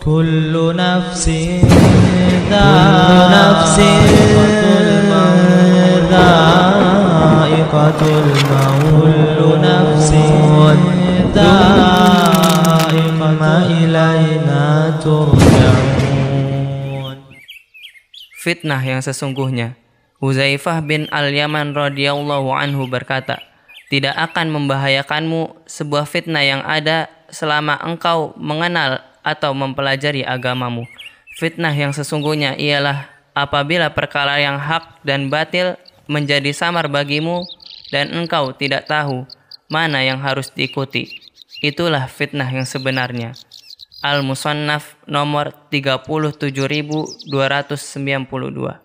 كل نفس ذائقة الموت كل نفس ما إلينا ترجعون Fitnah yang sesungguhnya Huzaifah bin Al-Yaman radhiyallahu anhu berkata, "Tidak akan membahayakanmu sebuah fitnah yang ada selama engkau mengenal atau mempelajari agamamu. Fitnah yang sesungguhnya ialah apabila perkara yang hak dan batil menjadi samar bagimu dan engkau tidak tahu mana yang harus diikuti. Itulah fitnah yang sebenarnya. Al-Musannaf nomor 37292.